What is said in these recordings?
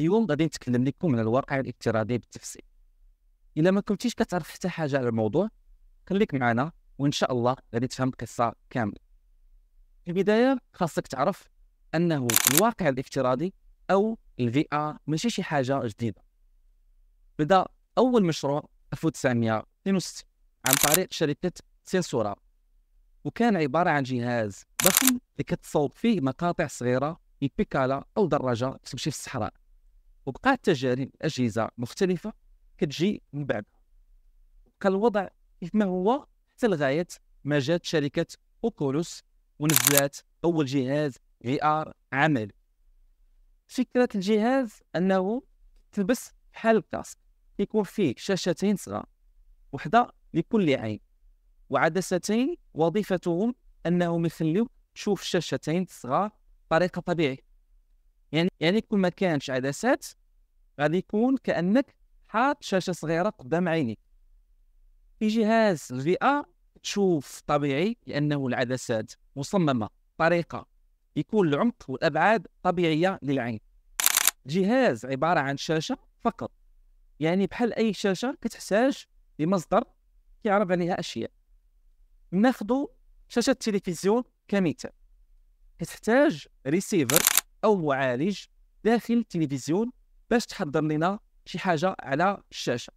اليوم غادي نتكلم لكم على الواقع الافتراضي بالتفصيل الا ما كنتيش كتعرف حتى حاجه على الموضوع خليك معنا وان شاء الله غادي تفهم القصه كامله في البدايه خاصك تعرف انه الواقع الافتراضي او الفي ار ماشي شي حاجه جديده بدا اول مشروع 1962 عن طريق شركه سينسورا وكان عباره عن جهاز ضخم اللي كتصوب فيه مقاطع صغيره من بيكالا او دراجه تمشي في الصحراء وبقات تجارب اجهزه مختلفه كتجي من بعد كان الوضع كما هو حتى لغايه ما جات شركه اوكولوس ونزلات اول جهاز في ار عملي فكره الجهاز انه تلبس بحال الكاسك يكون فيه شاشتين صغار وحده لكل عين وعدستين وظيفتهم انهم يخليوك تشوف شاشتين صغار بطريقه طبيعيه يعني يعني كل ما كانش عدسات غادي يكون كانك حاط شاشه صغيره قدام عينيك في جهاز الفي ار تشوف طبيعي لانه العدسات مصممه بطريقه يكون العمق والابعاد طبيعيه للعين جهاز عباره عن شاشه فقط يعني بحال اي شاشه كتحتاج لمصدر كيعرف عليها اشياء ناخذ شاشه التلفزيون كمثال كتحتاج ريسيفر او معالج داخل التلفزيون باش تحضر لنا شي حاجه على الشاشه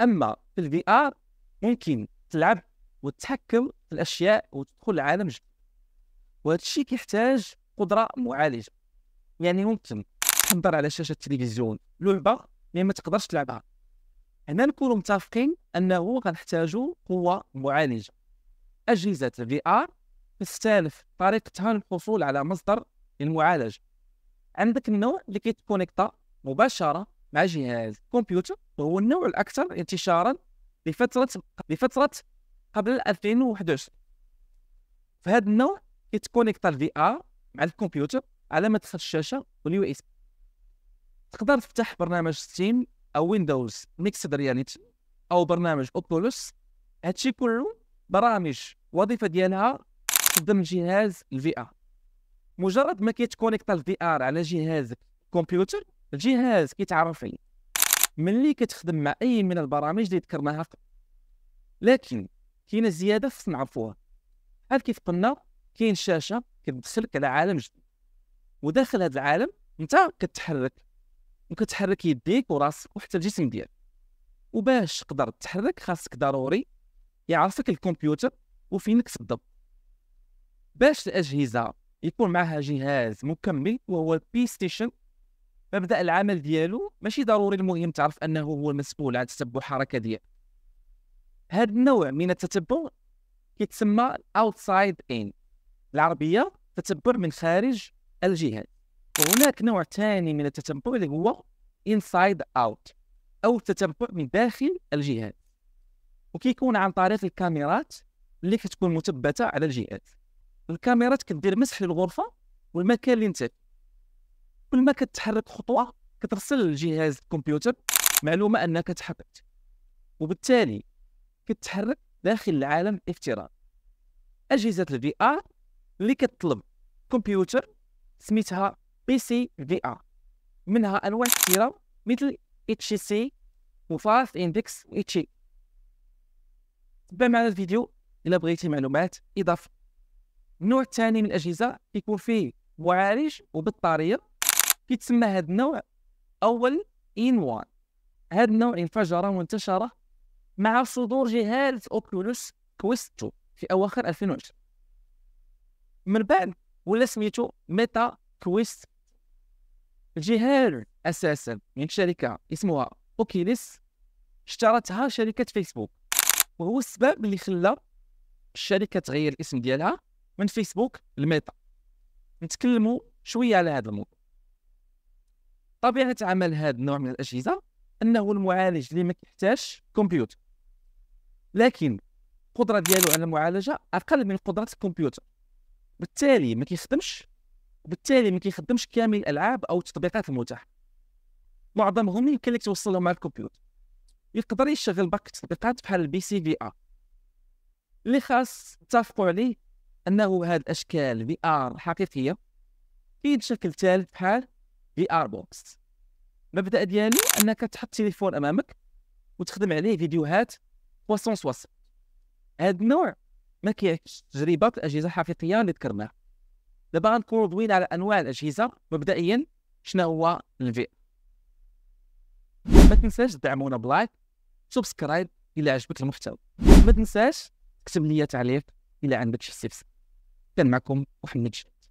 اما في الفي ار ممكن تلعب وتتحكم في الاشياء وتدخل لعالم جديد وهذا الشيء كيحتاج قدره معالجه يعني ممكن تحضر على شاشه التلفزيون لعبه مي ما تقدرش تلعبها هنا نكونوا متفقين انه غنحتاجوا قوه معالجه اجهزه الفي ار تستهدف طريقتها للحصول على مصدر للمعالجه عندك النوع اللي كيتكونيكتا مباشره مع جهاز الكمبيوتر وهو النوع الاكثر انتشارا لفتره لفتره قبل 2011 فهذا النوع كيتكونيكتا الفي ار مع الكمبيوتر على مدخل الشاشه واليو اس تقدر تفتح برنامج ستيم او ويندوز ميكسد رياليتي او برنامج اوبولوس هادشي كله برامج وظيفه ديالها تخدم جهاز الفي ار مجرد ما كيتكونيكت الفي ار على جهازك كمبيوتر الجهاز كيتعرف عليه ملي كتخدم مع اي من البرامج اللي ذكرناها لكن كاين زياده خصنا نعرفوها بحال كيف قلنا كاين شاشه كتدخلك على عالم جديد وداخل هذا العالم انت كتحرك وكتحرك يديك وراسك وحتى الجسم ديالك وباش تقدر تتحرك خاصك ضروري يعرفك الكمبيوتر وفينك بالضبط باش الاجهزه يكون معها جهاز مكمل وهو البي ستيشن مبدا العمل ديالو ماشي ضروري المهم تعرف انه هو المسؤول عن تتبع الحركه ديالك هذا النوع من التتبع كيتسمى اوتسايد ان العربيه تتبع من خارج الجهاز وهناك نوع ثاني من التتبع اللي هو انسايد اوت او التتبع من داخل الجهاز وكيكون عن طريق الكاميرات اللي كتكون مثبته على الجهاز الكاميرات كدير مسح للغرفه والمكان اللي انت كل ما كتحرك خطوه كترسل لجهاز الكمبيوتر معلومه انك تحركت وبالتالي كتحرك داخل العالم الافتراضي اجهزه الفي ار اللي كتطلب كمبيوتر سميتها بي سي في ار منها انواع كثيره مثل اتش سي وفاست اندكس واتشي تبع معنا الفيديو الى بغيتي معلومات اضافيه النوع الثاني من الاجهزه كيكون فيه معالج وبطاريه كيتسمى هذا النوع اول ان وان هذا النوع انفجر وانتشر مع صدور جهاز اوكولوس كويست 2 في اواخر 2020 من بعد ولا سميتو ميتا كويست الجهاز اساسا من يعني شركه اسمها اوكيليس اشترتها شركه فيسبوك وهو السبب اللي خلى الشركه تغير الاسم ديالها من فيسبوك لميتا نتكلموا شويه على هذا الموضوع طبيعه عمل هذا النوع من الاجهزه انه المعالج اللي ما كيحتاجش كمبيوتر لكن القدره ديالو على المعالجه اقل من قدره الكمبيوتر بالتالي ما كيخدمش بالتالي ما كيخدمش كامل الالعاب او التطبيقات المتاحه معظمهم يمكن لك توصلهم مع الكمبيوتر يقدر يشغل باك التطبيقات بحال البي سي في ار اللي خاص تتفقوا عليه انه هذه الاشكال في ار حقيقيه كاين شكل ثالث بحال في ار بوكس مبدا ديالو انك تحط تليفون امامك وتخدم عليه فيديوهات 360 هذا النوع ما كيعكسش تجربه الاجهزه الحقيقيه اللي ذكرناها دابا غنكونوا دوين على انواع الاجهزه مبدئيا شنو هو الفي ما تنساش تدعمونا بلايك سبسكرايب الى عجبك المحتوى ما تنساش تكتب لي تعليق الى عندك شي استفسار كان معكم محمد